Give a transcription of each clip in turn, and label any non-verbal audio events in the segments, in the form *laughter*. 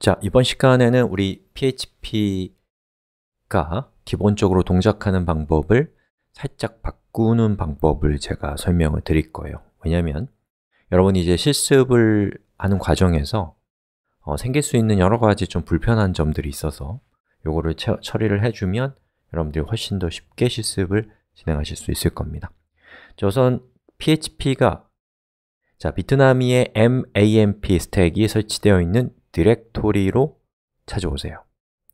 자, 이번 시간에는 우리 PHP가 기본적으로 동작하는 방법을 살짝 바꾸는 방법을 제가 설명을 드릴 거예요 왜냐하면 여러분이 이제 실습을 하는 과정에서 어, 생길 수 있는 여러 가지 좀 불편한 점들이 있어서 요거를 처, 처리를 해주면 여러분들이 훨씬 더 쉽게 실습을 진행하실 수 있을 겁니다 자, 우선 PHP가 자, 비트나미의 MAMP 스택이 설치되어 있는 디렉토리로 찾아오세요.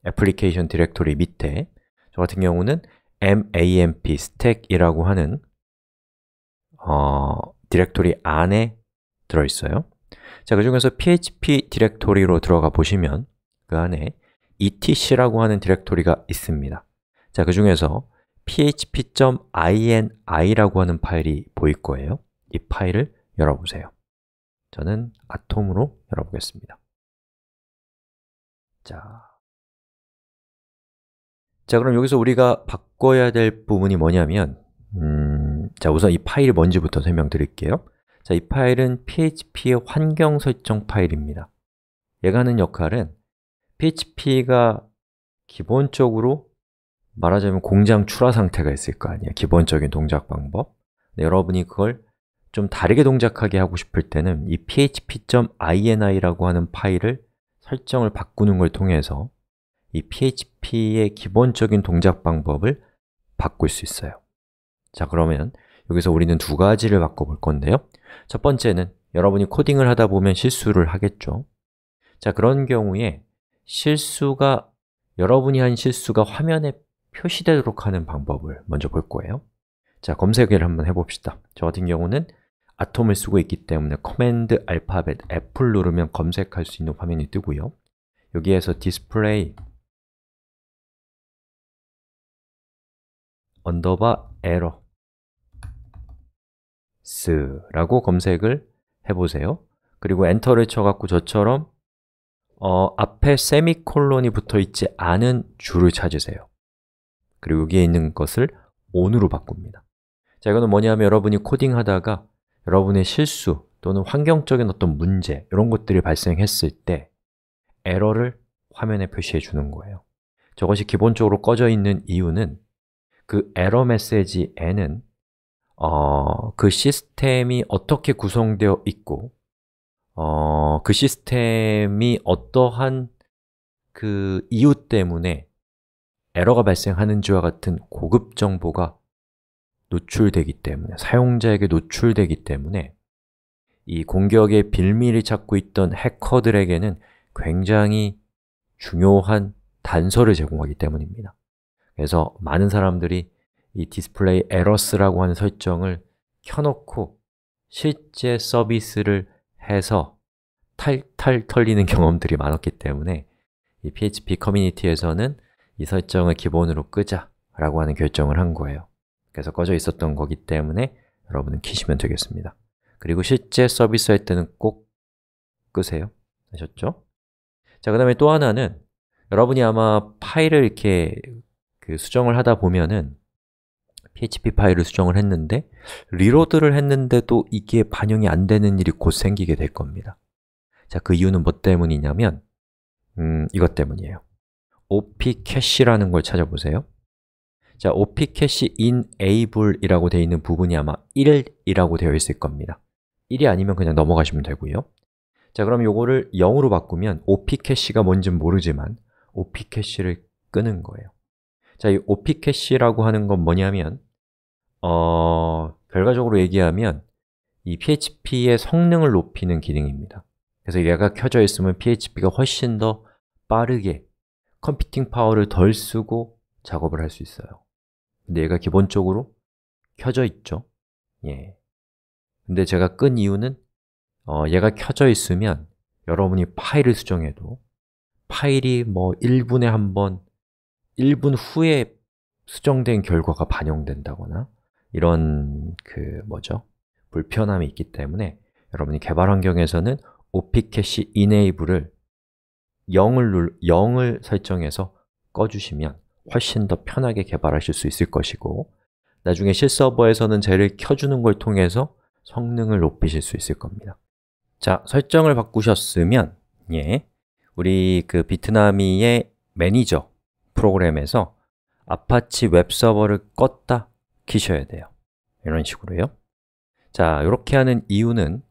애플리케이션 디렉토리 밑에 저 같은 경우는 mamp stack이라고 하는 어, 디렉토리 안에 들어있어요. 자, 그 중에서 php 디렉토리로 들어가 보시면 그 안에 etc라고 하는 디렉토리가 있습니다. 자, 그 중에서 php.ini라고 하는 파일이 보일 거예요. 이 파일을 열어보세요. 저는 아톰으로 열어보겠습니다. 자. 자, 그럼 여기서 우리가 바꿔야 될 부분이 뭐냐면 음, 자, 우선 이 파일이 뭔지부터 설명드릴게요. 자, 이 파일은 PHP의 환경 설정 파일입니다. 얘가 하는 역할은 PHP가 기본적으로 말하자면 공장 출하 상태가 있을 거 아니에요. 기본적인 동작 방법. 여러분이 그걸 좀 다르게 동작하게 하고 싶을 때는 이 php.ini라고 하는 파일을 설정을 바꾸는 걸 통해서 이 PHP의 기본적인 동작 방법을 바꿀 수 있어요 자 그러면 여기서 우리는 두 가지를 바꿔볼 건데요 첫 번째는 여러분이 코딩을 하다 보면 실수를 하겠죠 자 그런 경우에 실수가 여러분이 한 실수가 화면에 표시되도록 하는 방법을 먼저 볼 거예요 자, 검색을 한번 해봅시다 저 같은 경우는 아톰을 쓰고 있기 때문에 커맨드 알파벳 F를 누르면 검색할 수 있는 화면이 뜨고요. 여기에서 display 언더바 에러 스라고 검색을 해보세요. 그리고 엔터를 쳐갖고 저처럼 어, 앞에 세미콜론이 붙어있지 않은 줄을 찾으세요. 그리고 여기에 있는 것을 on으로 바꿉니다. 자, 이거는 뭐냐면 여러분이 코딩하다가 여러분의 실수 또는 환경적인 어떤 문제 이런 것들이 발생했을 때 에러를 화면에 표시해 주는 거예요 저것이 기본적으로 꺼져 있는 이유는 그 에러 메시지 에는 어, 그 시스템이 어떻게 구성되어 있고 어, 그 시스템이 어떠한 그 이유 때문에 에러가 발생하는지와 같은 고급 정보가 노출되기 때문에, 사용자에게 노출되기 때문에 이 공격의 빌미를 찾고 있던 해커들에게는 굉장히 중요한 단서를 제공하기 때문입니다 그래서 많은 사람들이 이 디스플레이 에러스라고 하는 설정을 켜놓고 실제 서비스를 해서 탈탈 털리는 경험들이 많았기 때문에 이 PHP 커뮤니티에서는 이 설정을 기본으로 끄자 라고 하는 결정을 한 거예요 그래서 꺼져 있었던 거기 때문에 여러분은 키시면 되겠습니다 그리고 실제 서비스 할 때는 꼭 끄세요 아셨죠? 자, 그 다음에 또 하나는 여러분이 아마 파일을 이렇게 그 수정을 하다 보면은 PHP 파일을 수정을 했는데 리로드를 했는데도 이게 반영이 안 되는 일이 곧 생기게 될 겁니다 자, 그 이유는 뭐 때문이냐면 음, 이것 때문이에요 OP c c a h e 라는걸 찾아보세요 자, opcache enable이라고 되어 있는 부분이 아마 1이라고 되어 있을 겁니다 1이 아니면 그냥 넘어가시면 되고요 자, 그럼 이거를 0으로 바꾸면 opcache가 뭔진 모르지만 opcache를 끄는 거예요 자, 이 opcache라고 하는 건 뭐냐면 어... 결과적으로 얘기하면 이 PHP의 성능을 높이는 기능입니다 그래서 얘가 켜져 있으면 PHP가 훨씬 더 빠르게 컴퓨팅 파워를 덜 쓰고 작업을 할 수 있어요 근데 얘가 기본적으로 켜져 있죠 예. 근데 제가 끈 이유는 어, 얘가 켜져 있으면 여러분이 파일을 수정해도 파일이 뭐 1분에 한 번, 1분 후에 수정된 결과가 반영된다거나 이런 그 뭐죠? 불편함이 있기 때문에 여러분이 개발 환경에서는 o p 오피캐시 이네이블을 0을, 0을 설정해서 꺼주시면 훨씬 더 편하게 개발하실 수 있을 것이고 나중에 실서버에서는 쟤를 켜주는 걸 통해서 성능을 높이실 수 있을 겁니다 자, 설정을 바꾸셨으면 예, 우리 그 비트나미의 매니저 프로그램에서 아파치 웹서버를 껐다 키셔야 돼요 이런 식으로요 자, 이렇게 하는 이유는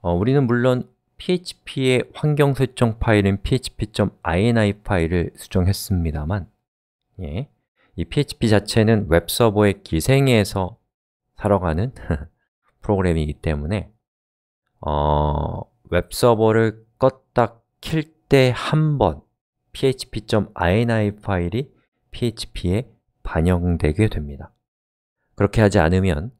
어, 우리는 물론 PHP의 환경 설정 파일인 php.ini 파일을 수정했습니다만 예. 이 PHP 자체는 웹서버의 기생에서 살아가는 *laughs* 프로그램이기 때문에 어, 웹서버를 껐다 킬 때 한 번 php.ini 파일이 php에 반영되게 됩니다 그렇게 하지 않으면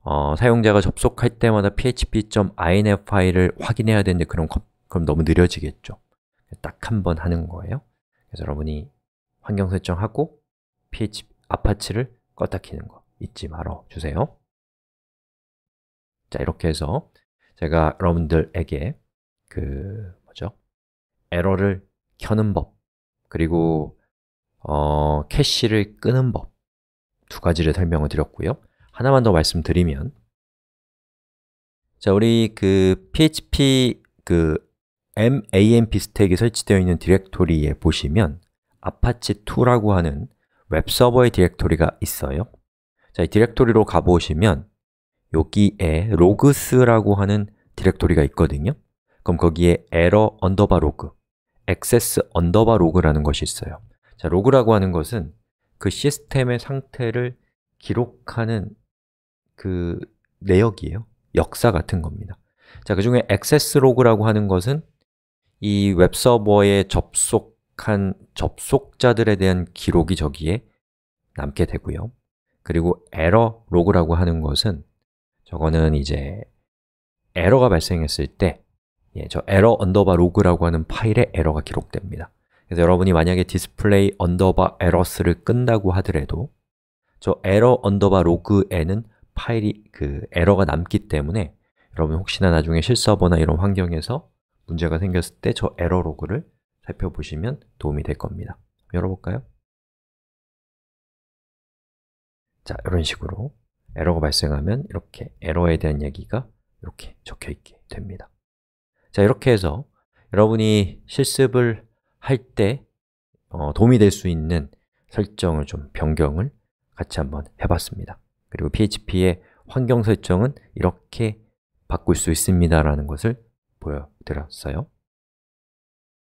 어, 사용자가 접속할 때마다 php.ini 파일을 확인해야 되는데 그럼, 그럼 너무 느려지겠죠 딱 한 번 하는 거예요 그래서 여러분이 환경 설정하고 PH p 아파치를 껐다 키는 거 잊지 말아 주세요. 자, 이렇게 해서 제가 여러분들에게 그 뭐죠? 에러를 켜는 법 그리고 어, 캐시를 끄는 법 두 가지를 설명을 드렸고요. 하나만 더 말씀드리면 자, 우리 그 PHP 그 MAMP 스택이 설치되어 있는 디렉토리에 보시면 아파치2라고 하는 웹서버의 디렉토리가 있어요 자, 이 디렉토리로 가보시면 여기에 로그스라고 하는 디렉토리가 있거든요 그럼 거기에 error 언더바 로그, access 언더바 로그라는 것이 있어요 자, 로그라고 하는 것은 그 시스템의 상태를 기록하는 그 내역이에요 역사 같은 겁니다 자, 그 중에 access 로그라고 하는 것은 이 웹서버에 접속 접속한 접속자들에 대한 기록이 저기에 남게 되고요 그리고 에러 로그라고 하는 것은 저거는 이제 에러가 발생했을 때 예, 에러 언더바 로그라고 하는 파일에 에러가 기록됩니다 그래서 여러분이 만약에 display 언더바 에러스를 끈다고 하더라도 저 에러 언더바 로그에는 파일이 그 에러가 남기 때문에 여러분 혹시나 나중에 실서버나 이런 환경에서 문제가 생겼을 때 저 에러 로그를 살펴보시면 도움이 될 겁니다. 열어볼까요? 자, 이런 식으로 에러가 발생하면 이렇게 에러에 대한 얘기가 이렇게 적혀 있게 됩니다. 자, 이렇게 해서 여러분이 실습을 할때 어, 도움이 될 수 있는 설정을 좀 변경을 같이 한번 해봤습니다. 그리고 PHP의 환경 설정은 이렇게 바꿀 수 있습니다라는 것을 보여드렸어요.